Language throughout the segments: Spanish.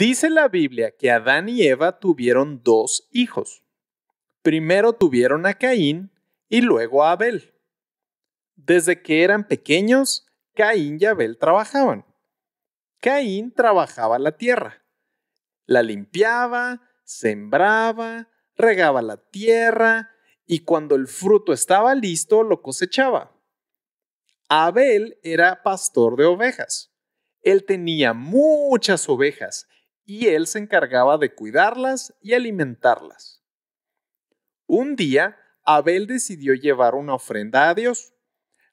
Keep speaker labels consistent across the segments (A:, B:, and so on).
A: Dice la Biblia que Adán y Eva tuvieron dos hijos. Primero tuvieron a Caín y luego a Abel. Desde que eran pequeños, Caín y Abel trabajaban. Caín trabajaba la tierra. La limpiaba, sembraba, regaba la tierra y cuando el fruto estaba listo lo cosechaba. Abel era pastor de ovejas. Él tenía muchas ovejas y él se encargaba de cuidarlas y alimentarlas. Un día, Abel decidió llevar una ofrenda a Dios,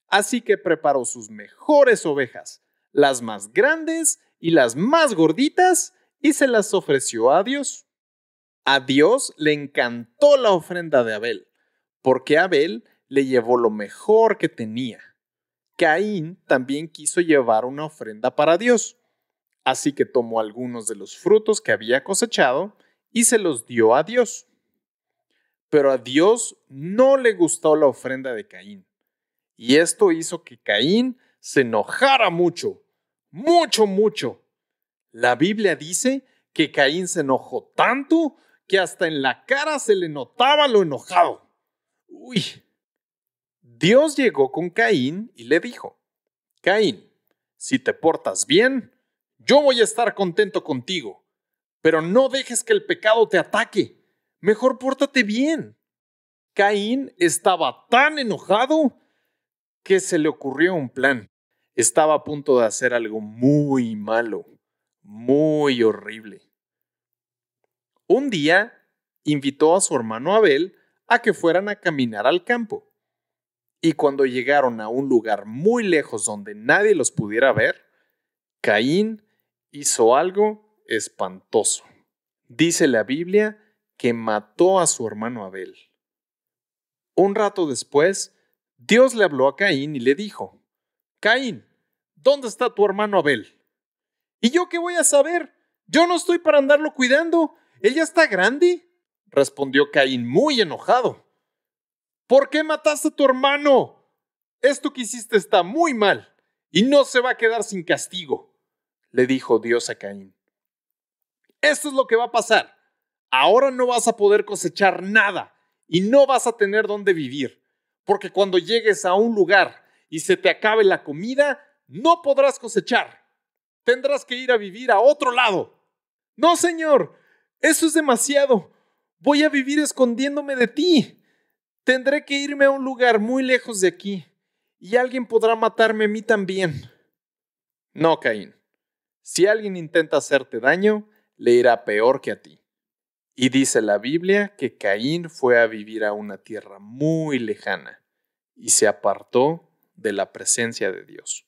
A: así que preparó sus mejores ovejas, las más grandes y las más gorditas, y se las ofreció a Dios. A Dios le encantó la ofrenda de Abel, porque Abel le llevó lo mejor que tenía. Caín también quiso llevar una ofrenda para Dios, Así que tomó algunos de los frutos que había cosechado y se los dio a Dios. Pero a Dios no le gustó la ofrenda de Caín. Y esto hizo que Caín se enojara mucho, mucho, mucho. La Biblia dice que Caín se enojó tanto que hasta en la cara se le notaba lo enojado. Uy. Dios llegó con Caín y le dijo, Caín, si te portas bien, yo voy a estar contento contigo, pero no dejes que el pecado te ataque. Mejor pórtate bien. Caín estaba tan enojado que se le ocurrió un plan. Estaba a punto de hacer algo muy malo, muy horrible. Un día invitó a su hermano Abel a que fueran a caminar al campo. Y cuando llegaron a un lugar muy lejos donde nadie los pudiera ver, Caín hizo algo espantoso. Dice la Biblia que mató a su hermano Abel. Un rato después, Dios le habló a Caín y le dijo, Caín, ¿dónde está tu hermano Abel? ¿Y yo qué voy a saber? Yo no estoy para andarlo cuidando. Él ya está grande. Respondió Caín muy enojado. ¿Por qué mataste a tu hermano? Esto que hiciste está muy mal y no se va a quedar sin castigo le dijo Dios a Caín. Esto es lo que va a pasar. Ahora no vas a poder cosechar nada y no vas a tener dónde vivir, porque cuando llegues a un lugar y se te acabe la comida, no podrás cosechar. Tendrás que ir a vivir a otro lado. No, Señor, eso es demasiado. Voy a vivir escondiéndome de ti. Tendré que irme a un lugar muy lejos de aquí y alguien podrá matarme a mí también. No, Caín. Si alguien intenta hacerte daño, le irá peor que a ti. Y dice la Biblia que Caín fue a vivir a una tierra muy lejana y se apartó de la presencia de Dios.